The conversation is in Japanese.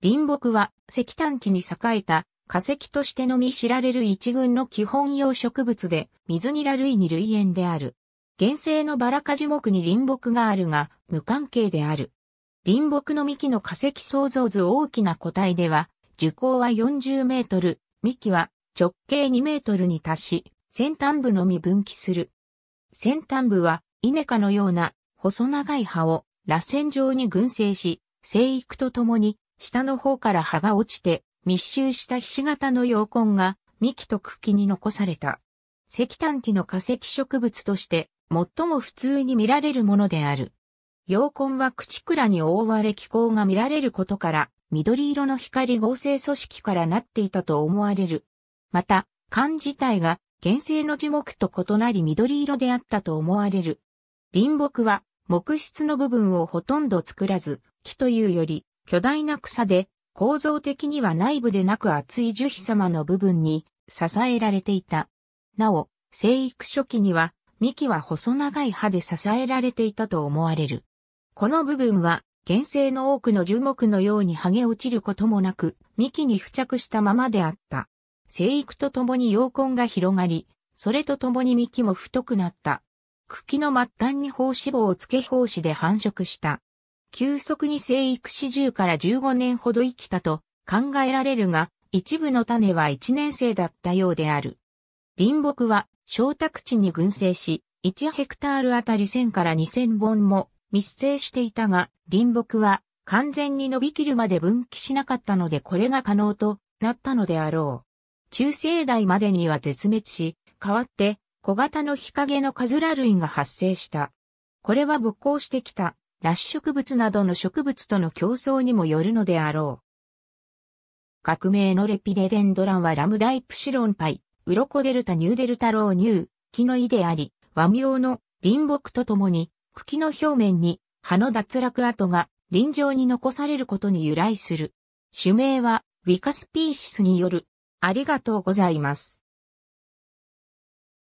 林木は石炭期に栄えた化石としてのみ知られる一群の基本用植物で水にら類に類縁である。原生のバラ科樹木に林木があるが無関係である。林木の幹の化石創造図大きな個体では樹高は40メートル、幹は直径2メートルに達し、先端部のみ分岐する。先端部はイネ科のような細長い葉を螺旋状に群生し、生育とともに下の方から葉が落ちて密集した菱形の葉根が幹と茎に残された。石炭基の化石植物として最も普通に見られるものである。葉根は口倉に覆われ気候が見られることから緑色の光合成組織からなっていたと思われる。また、缶自体が原生の樹木と異なり緑色であったと思われる。林木は木質の部分をほとんど作らず、木というより巨大な草で、構造的には内部でなく厚い樹皮様の部分に支えられていた。なお、生育初期には、幹は細長い葉で支えられていたと思われる。この部分は、原生の多くの樹木のように剥げ落ちることもなく、幹に付着したままであった。生育とともに葉根が広がり、それとともに幹も太くなった。茎の末端に胞子棒を付け胞子で繁殖した。急速に生育し10から15年ほど生きたと考えられるが、一部の種は1年生だったようである。林木は、小宅地に群生し、1ヘクタールあたり1000から2000本も密生していたが、林木は完全に伸びきるまで分岐しなかったのでこれが可能となったのであろう。中世代までには絶滅し、代わって小型の日陰のカズラ類が発生した。これは勃興してきたラッシュ植物などの植物との競争にもよるのであろう。革命のレピデデンドランはラムダイプシロンパイ、ウロコデルタニューデルタローニュー、木の井であり、和名の林木とともに、茎の表面に葉の脱落跡が林上に残されることに由来する。種名はウィカスピーシスによる。ありがとうございます。